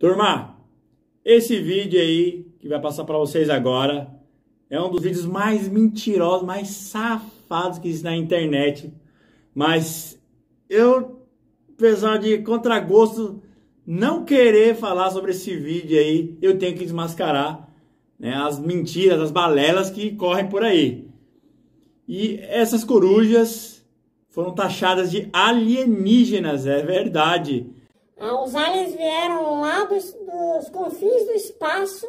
Turma, esse vídeo aí que vai passar para vocês agora é um dos vídeos mais mentirosos, mais safados que existe na internet. Mas eu, apesar de contragosto, não querer falar sobre esse vídeo aí, eu tenho que desmascarar né, as mentiras, as balelas que correm por aí. E essas corujas foram taxadas de alienígenas, é verdade. Os aliens vieram lá dos, dos confins do espaço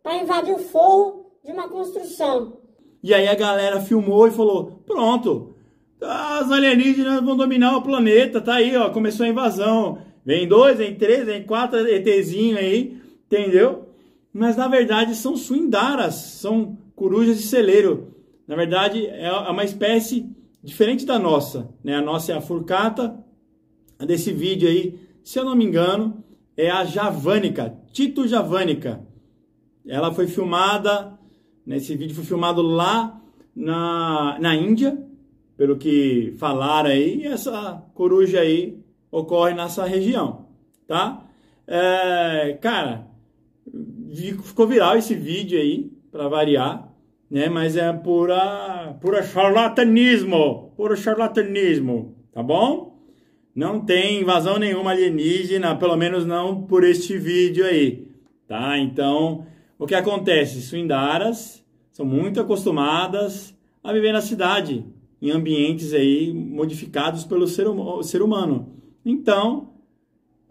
para invadir o forro de uma construção. E aí a galera filmou e falou: pronto, as alienígenas vão dominar o planeta, tá aí, ó, começou a invasão. Vem dois, vem três, vem quatro ETzinho aí, entendeu? Mas na verdade são suindaras, são corujas de celeiro. Na verdade é, é uma espécie diferente da nossa, né? A nossa é a furcata. Desse vídeo aí se eu não me engano, é a Javânica, Tito Javânica. Ela foi filmada, nesse né, vídeo foi filmado lá na, na Índia, pelo que falaram aí, e essa coruja aí ocorre nessa região, tá? É, cara, ficou viral esse vídeo aí, para variar, né? Mas é pura, pura charlatanismo, pura charlatanismo, tá bom? não tem invasão nenhuma alienígena, pelo menos não por este vídeo aí, tá? Então, o que acontece? Suindaras são muito acostumadas a viver na cidade, em ambientes aí modificados pelo ser, hum ser humano. Então,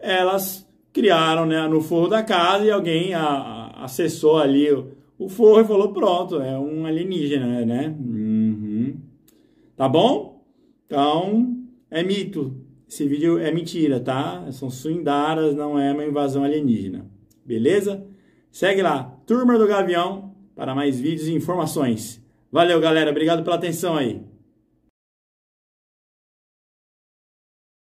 elas criaram né, no forro da casa e alguém a, a, acessou ali o, o, forro e falou: pronto, é um alienígena, né? Uhum. Tá bom? Então, é mito. Esse vídeo é mentira, tá? São suindaras, não é uma invasão alienígena. Beleza? Segue lá, Turma do Gavião, para mais vídeos e informações. Valeu, galera. Obrigado pela atenção aí.